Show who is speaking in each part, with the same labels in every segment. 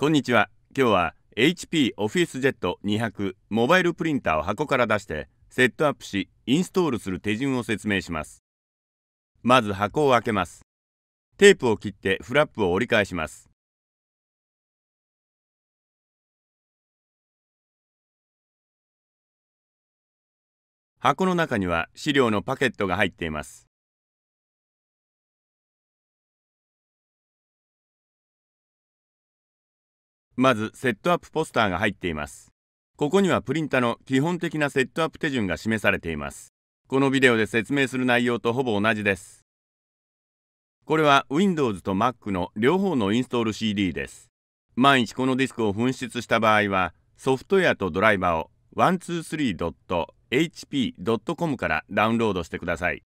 Speaker 1: こんにちは。今日は HP OfficeJet200 モバイルプリンターを箱から出してセットアップしインストールする手順を説明します。まず箱を開けます。テープを切ってフラップを折り返
Speaker 2: します。箱の中には資料のパケットが入っています。
Speaker 1: まずセットアップポスターが入っています。ここにはプリンタの基本的なセットアップ手順が示されています。このビデオで説明する内容とほぼ同じです。これは Windows と Mac の両方のインストール CD です。万一このディスクを紛失した場合は、ソフトウェアとドライバーを 123.hp.com からダウンロードしてください。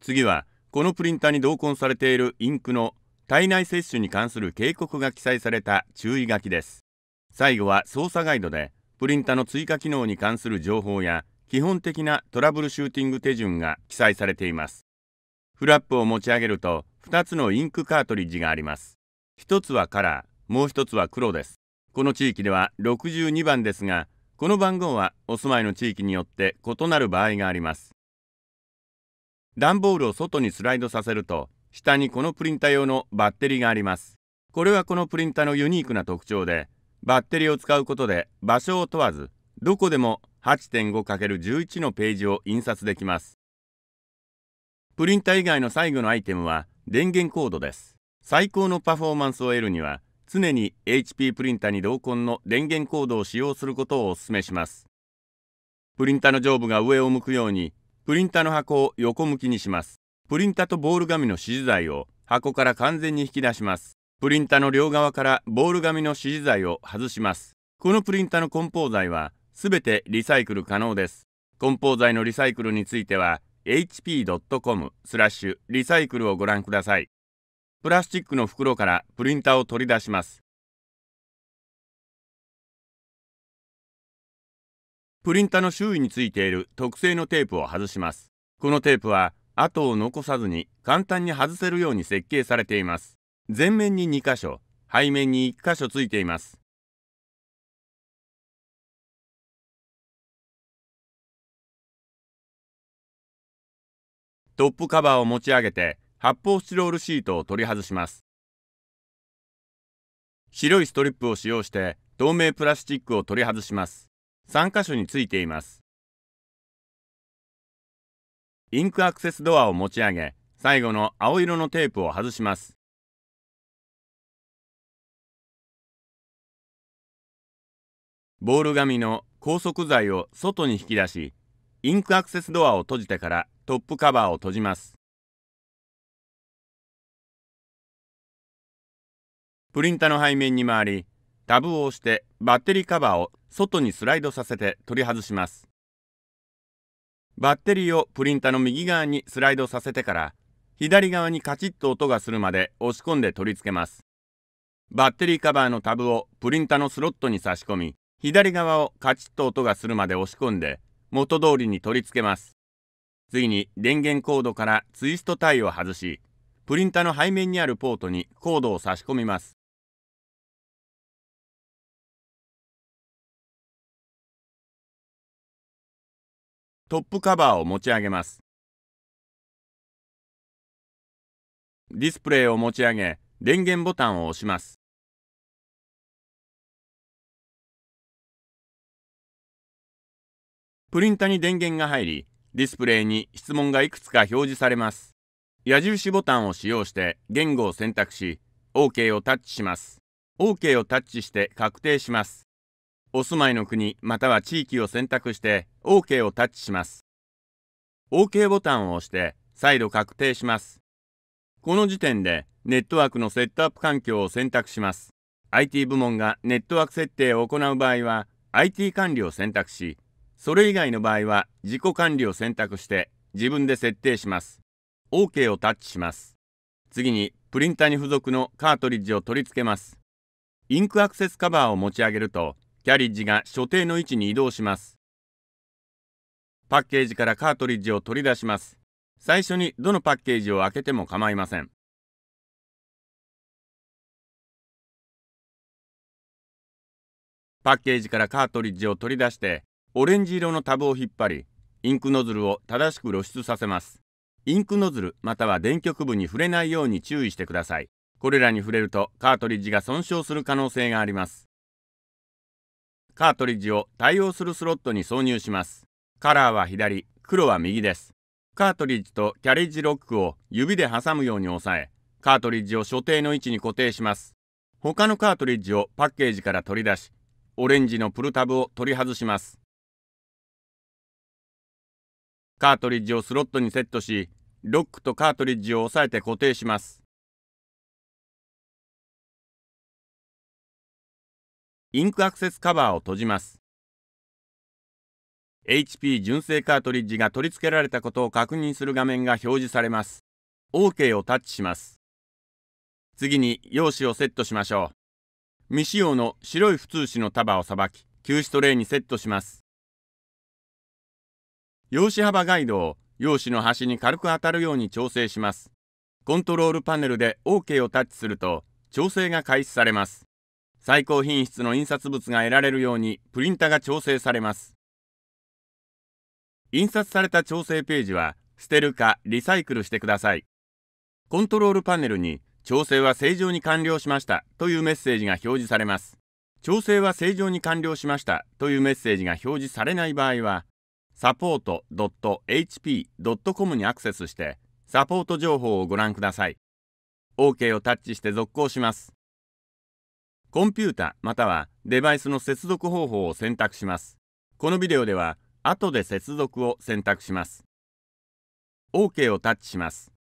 Speaker 1: 次は、このプリンタに同梱されているインクの体内摂取に関する警告が記載された注意書きです最後は操作ガイドでプリンタの追加機能に関する情報や基本的なトラブルシューティング手順が記載されていますフラップを持ち上げると2つのインクカートリッジがあります1つはカラーもう1つは黒ですこの地域では62番ですがこの番号はお住まいの地域によって異なる場合があります段ボールを外にスライドさせると下にこのプリンタ用のバッテリーがあります。これはこのプリンタのユニークな特徴で、バッテリーを使うことで場所を問わず、どこでも 8.5×11 のページを印刷できます。プリンタ以外の最後のアイテムは電源コードです。最高のパフォーマンスを得るには、常に HP プリンタに同梱の電源コードを使用することをお勧めします。プリンタの上部が上を向くように、プリンタの箱を横向きにします。プリンタとボール紙の指示材を箱から完全に引き出します。プリンタの両側からボール紙の指示材を外します。このプリンタの梱包材はすべてリサイクル可能です。梱包材のリサイクルについては hp.com スラッシュリサイクルをご覧ください。プラスチックの袋からプリンタを取り出します。プリンタの周囲についている特製のテープを外します。このテープは跡を残さずに簡単に外せるように設計されています。前面に2箇所、背面に1箇所ついています。トップカバーを持ち上げて発泡スチロールシートを取り外します。白いストリップを使用して透明プラスチックを取り外します。3箇所についています。インクアクセスドアを持ち上げ、最後の青色のテープを外します。ボール紙の高速材を外に引き出し、インクアクセスドアを閉じてからトップカバーを閉じます。プリンタの背面に回り、タブを押してバッテリーカバーを外にスライドさせて取り外します。バッテリーをプリンタの右側にスライドさせてから左側にカチッと音がするまで押し込んで取り付けますバッテリーカバーのタブをプリンタのスロットに差し込み左側をカチッと音がするまで押し込んで元通りに取り付けます次に電源コードからツイストタイを外しプリンタの背面にあるポートにコードを差し込みます
Speaker 2: トップカバーを持ち上げます。ディスプレイを持ち上げ、電源ボタンを押します。
Speaker 1: プリンタに電源が入り、ディスプレイに質問がいくつか表示されます。矢印ボタンを使用して言語を選択し、OK をタッチします。OK をタッチして確定します。お住まいの国または地域を選択して OK をタッチします。OK ボタンを押して再度確定します。この時点でネットワークのセットアップ環境を選択します。IT 部門がネットワーク設定を行う場合は IT 管理を選択し、それ以外の場合は自己管理を選択して自分で設定します。OK をタッチします。次にプリンタに付属のカートリッジを取り付けます。インクアクセスカバーを持ち上げるとキャリッジが所定の位置に移動します。パッケージからカートリッジを取り出します。最初にどのパッケージを開けても構いません。パッケージからカートリッジを取り出して、オレンジ色のタブを引っ張り、インクノズルを正しく露出させます。インクノズルまたは電極部に触れないように注意してください。これらに触れるとカートリッジが損傷する可能性があります。カートリッジを対応するスロットに挿入します。カラーは左、黒は右です。カートリッジとキャリッジロックを指で挟むように押さえ、カートリッジを所定の位置に固定します。他のカートリッジをパッケージから取り出し、オレンジのプルタブを取り外します。カートリッジをスロットにセットし、ロックとカートリッジを押さえて固定します。
Speaker 2: インクアクセスカバーを
Speaker 1: 閉じます HP 純正カートリッジが取り付けられたことを確認する画面が表示されます OK をタッチします次に用紙をセットしましょう未使用の白い普通紙の束をさばき休止トレイにセットします用紙幅ガイドを用紙の端に軽く当たるように調整しますコントロールパネルで OK をタッチすると調整が開始されます最高品質の印刷物が得られるようにプリンタが調整されます。印刷された調整ページは捨てるかリサイクルしてください。コントロールパネルに調整は正常に完了しましたというメッセージが表示されます。調整は正常に完了しましたというメッセージが表示されない場合はサポート o r t h p c o m にアクセスしてサポート情報をご覧ください。OK をタッチして続行します。コンピュータまたはデバイスの接続方法を選択します。このビデオでは、後で接続を選択します。OK をタッチします。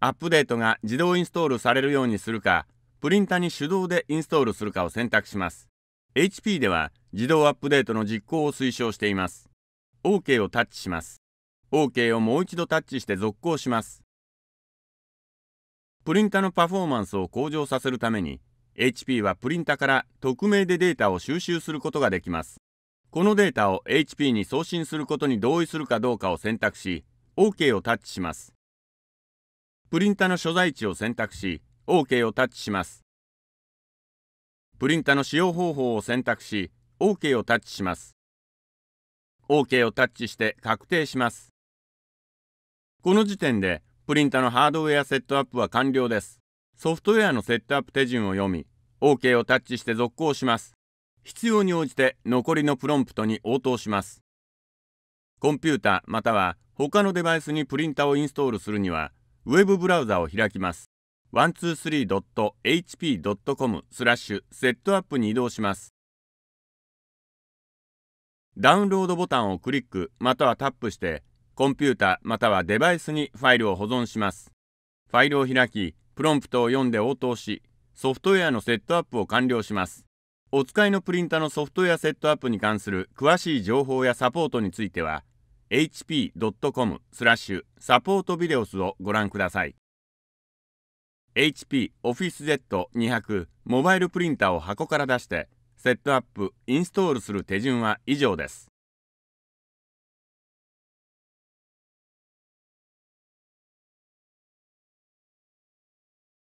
Speaker 1: アップデートが自動インストールされるようにするか、プリンタに手動でインストールするかを選択します。HP では自動アップデートの実行を推奨しています。OK をタッチします。OK をもう一度タッチして続行します。プリンタのパフォーマンスを向上させるために、HP はプリンタから匿名でデータを収集することができます。このデータを HP に送信することに同意するかどうかを選択し、OK をタッチします。プリンタの所在地を選択し、OK をタッチします。プリンタの使用方法を選択し、OK をタッチします。OK をタッチして確定します。この時点で、プリンタのハードウェアセットアップは完了です。ソフトウェアのセットアップ手順を読み、OK をタッチして続行します。必要に応じて残りのプロンプトに応答します。コンピュータまたは他のデバイスにプリンタをインストールするには、ウェブブラウザを開きます。123.hp.com スラッシュセットアップに移動します。ダウンロードボタンをクリックまたはタップして、コンピュータまたはデバイスにファイルを保存します。ファイルを開き、プロンプトを読んで応答し、ソフトウェアのセットアップを完了します。お使いのプリンタのソフトウェアセットアップに関する詳しい情報やサポートについては、hp.com スラッシュサポートビデオスをご覧ください。HP Office Z200 モバイルプリンタを箱から出して、セットアップ、インストールする手順は以上です。